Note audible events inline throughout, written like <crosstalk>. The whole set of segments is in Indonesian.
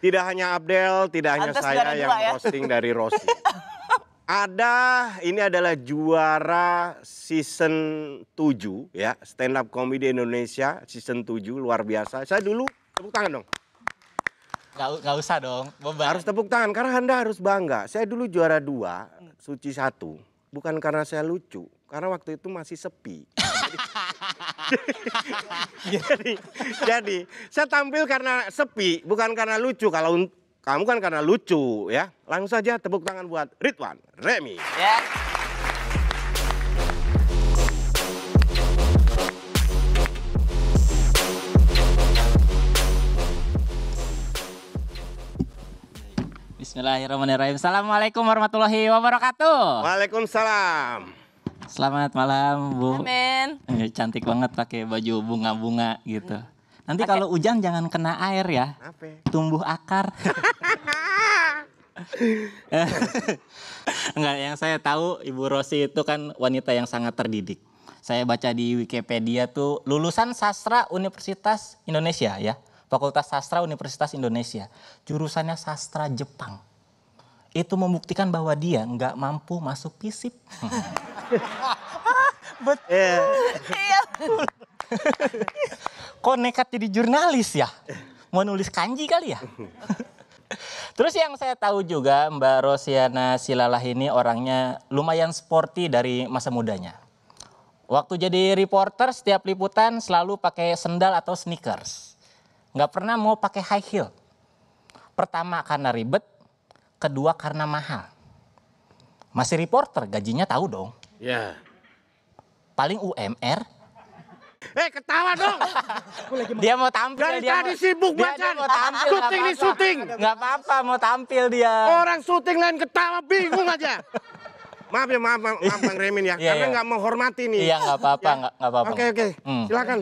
Tidak hanya Abdel, tidak Antes hanya saya yang ya. roasting dari Rossi. <laughs> Ada, ini adalah juara season 7 ya, stand up comedy Indonesia season 7 luar biasa. Saya dulu tepuk tangan dong. Gak, gak usah dong, beban. Harus tepuk tangan karena Anda harus bangga. Saya dulu juara dua, suci satu bukan karena saya lucu, karena waktu itu masih sepi. jadi, <laughs> jadi, saya tampil karena sepi, bukan karena lucu. Kalau kamu kan karena lucu ya, langsung saja tepuk tangan buat Ridwan Remy. Yeah. Bismillahirrahmanirrahim. Assalamualaikum warahmatullahi wabarakatuh. Waalaikumsalam. Selamat malam Bu. Amin. Eh, cantik banget pakai baju bunga-bunga gitu. Nanti kalau hujan jangan kena air ya. Ape? Tumbuh akar. <laughs> Enggak, yang saya tahu Ibu Rosi itu kan wanita yang sangat terdidik. Saya baca di Wikipedia tuh lulusan sastra Universitas Indonesia ya. Fakultas Sastra Universitas Indonesia. Jurusannya sastra Jepang itu membuktikan bahwa dia nggak mampu masuk fisip. <laughs> Betul. Yeah. Kok nekat jadi jurnalis ya? Mau nulis kanji kali ya? <laughs> Terus yang saya tahu juga Mbak Rosiana Silalah ini orangnya lumayan sporty dari masa mudanya. Waktu jadi reporter setiap liputan selalu pakai sendal atau sneakers. Nggak pernah mau pakai high heel. Pertama karena ribet, kedua karena mahal. Masih reporter, gajinya tahu dong. Ya. Yeah. Paling UMR. Eh hey, ketawa dong. dia mau tampil. Dari dia tadi mau, sibuk dia, Dia mau tampil. Syuting nih syuting. Gak apa-apa mau tampil dia. Orang syuting lain ketawa bingung aja. maaf ya maaf maaf, maaf bang Remin ya <laughs> yeah, karena iya. nggak gak menghormati nih iya nggak apa-apa ya. nggak apa-apa oke okay, oke okay. hmm. silakan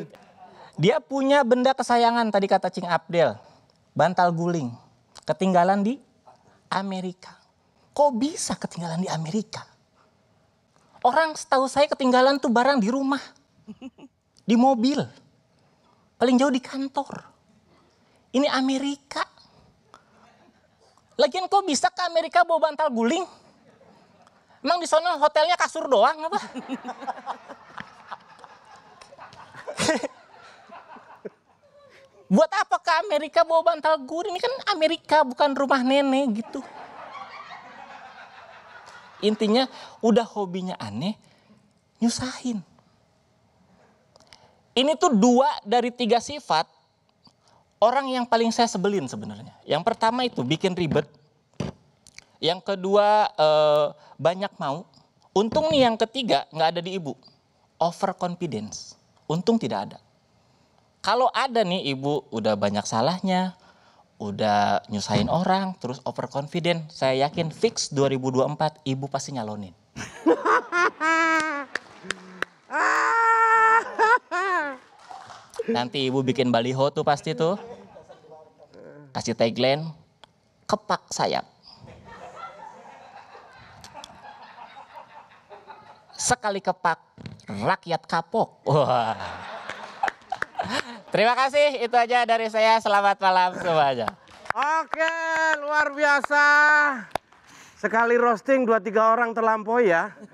dia punya benda kesayangan tadi kata Cing Abdel bantal guling ketinggalan di Amerika. Kok bisa ketinggalan di Amerika? Orang setahu saya ketinggalan tuh barang di rumah, di mobil, paling jauh di kantor. Ini Amerika. Lagian kok bisa ke Amerika bawa bantal guling? Emang di sana hotelnya kasur doang apa? <laughs> Buat apa? Amerika bawa bantal gurih ini kan Amerika bukan rumah nenek gitu intinya udah hobinya aneh nyusahin ini tuh dua dari tiga sifat orang yang paling saya sebelin sebenarnya yang pertama itu bikin ribet yang kedua eh, banyak mau untung nih yang ketiga nggak ada di ibu over confidence untung tidak ada kalau ada nih ibu udah banyak salahnya, udah nyusahin orang, terus overconfident, saya yakin fix 2024 ibu pasti nyalonin. Nanti ibu bikin baliho tuh pasti tuh. Kasih tagline, kepak sayap. Sekali kepak, rakyat kapok. Wah. Terima kasih, itu aja dari saya. Selamat malam semuanya. Oke, luar biasa. Sekali roasting dua tiga orang terlampau ya.